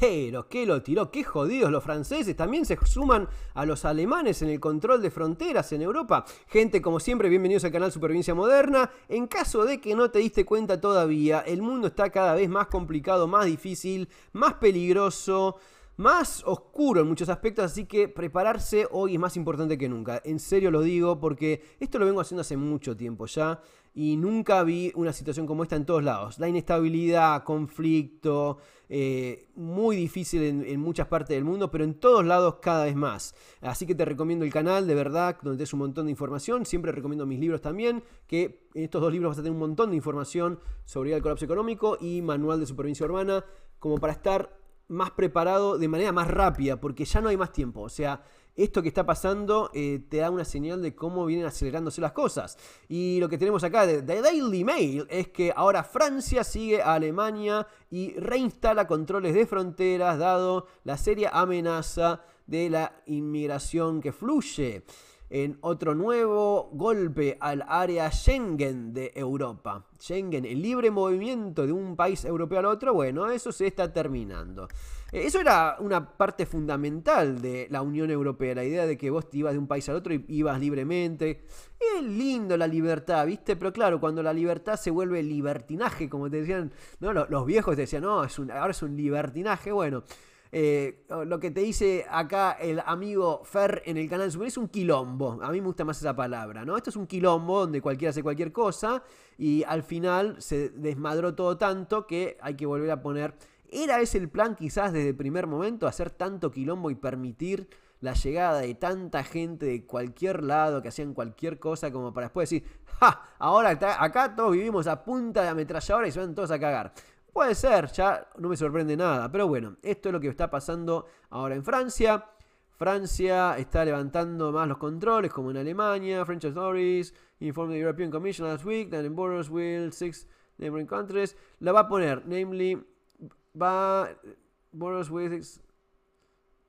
Pero qué lo tiró, qué jodidos los franceses. También se suman a los alemanes en el control de fronteras en Europa. Gente, como siempre, bienvenidos al canal Supervivencia Moderna. En caso de que no te diste cuenta todavía, el mundo está cada vez más complicado, más difícil, más peligroso más oscuro en muchos aspectos, así que prepararse hoy es más importante que nunca. En serio lo digo porque esto lo vengo haciendo hace mucho tiempo ya y nunca vi una situación como esta en todos lados. La inestabilidad, conflicto, eh, muy difícil en, muchas partes del mundo, pero en todos lados cada vez más. Así que te recomiendo el canal, de verdad, donde tienes un montón de información. Siempre recomiendo mis libros también, que en estos dos libros vas a tener un montón de información sobre el colapso económico y manual de supervivencia urbana, como para estar más preparado de manera más rápida, porque ya no hay más tiempo. O sea, esto que está pasando eh, te da una señal de cómo vienen acelerándose las cosas. Y lo que tenemos acá de The Daily Mail es que ahora Francia sigue a Alemania y reinstala controles de fronteras, dado la seria amenaza de la inmigración que fluye en otro nuevo golpe al área Schengen de Europa. Schengen, el libre movimiento de un país europeo al otro, bueno, eso se está terminando. Eh, eso era una parte fundamental de la Unión Europea, la idea de que vos te ibas de un país al otro y ibas libremente. Es lindo la libertad, ¿viste? Pero claro, cuando la libertad se vuelve libertinaje, como te decían, ¿no? Los, viejos te decían, no, es un, ahora es un libertinaje, bueno. Eh, lo que te dice acá el amigo Fer en el canal vida es un quilombo. A mí me gusta más esa palabra, ¿no? Esto es un quilombo donde cualquiera hace cualquier cosa y al final se desmadró todo tanto que hay que volver a poner. ¿Era ese el plan quizás desde el primer momento hacer tanto quilombo y permitir la llegada de tanta gente de cualquier lado que hacían cualquier cosa como para después decir, ¡ja! Ahora acá todos vivimos a punta de ametralladora y se van todos a cagar. Puede ser, ya no me sorprende nada, pero bueno, esto es lo que está pasando ahora en Francia. Francia está levantando más los controles, como en Alemania. French authorities informed the European Commission last week that in borders will six neighboring countries. La va a poner, namely, va borders with six,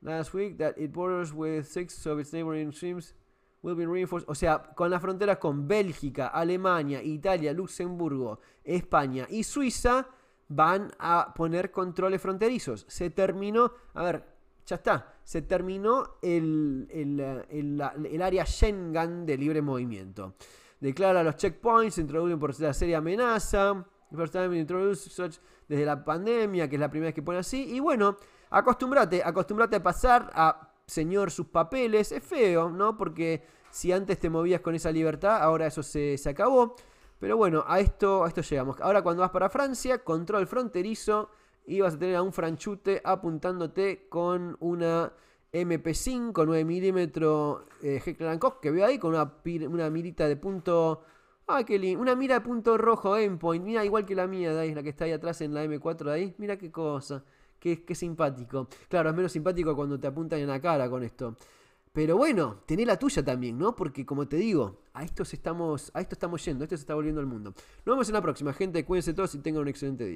last week that it borders with six of its neighboring streams will be reinforced. O sea, con las fronteras con Bélgica, Alemania, Italia, Luxemburgo, España y Suiza van a poner controles fronterizos. Se terminó, a ver, ya está, se terminó el, el, área Schengen de libre movimiento. Declara los checkpoints, introducen por la serie amenaza, first time introduce such desde la pandemia, que es la primera vez que pone así, y bueno, acostúmbrate, acostúmbrate a pasar a señor sus papeles, es feo, ¿no? Porque si antes te movías con esa libertad, ahora eso se, se acabó. Pero bueno, a esto, llegamos. Ahora cuando vas para Francia, control fronterizo y vas a tener a un franchute apuntándote con una MP5 9 mm Heckler Koch que veo ahí con una, mirita de punto... Ah, qué lindo. Una mira de punto rojo, endpoint. Mira, igual que la mía, de ahí, la que está ahí atrás en la M4 de ahí. Mira qué cosa. Qué, qué simpático. Claro, es menos simpático cuando te apuntan en la cara con esto. Pero bueno, tené la tuya también, ¿no? Porque como te digo, a, estos estamos, a esto estamos yendo, esto se está volviendo el mundo. Nos vemos en la próxima, gente. Cuídense todos y tengan un excelente día.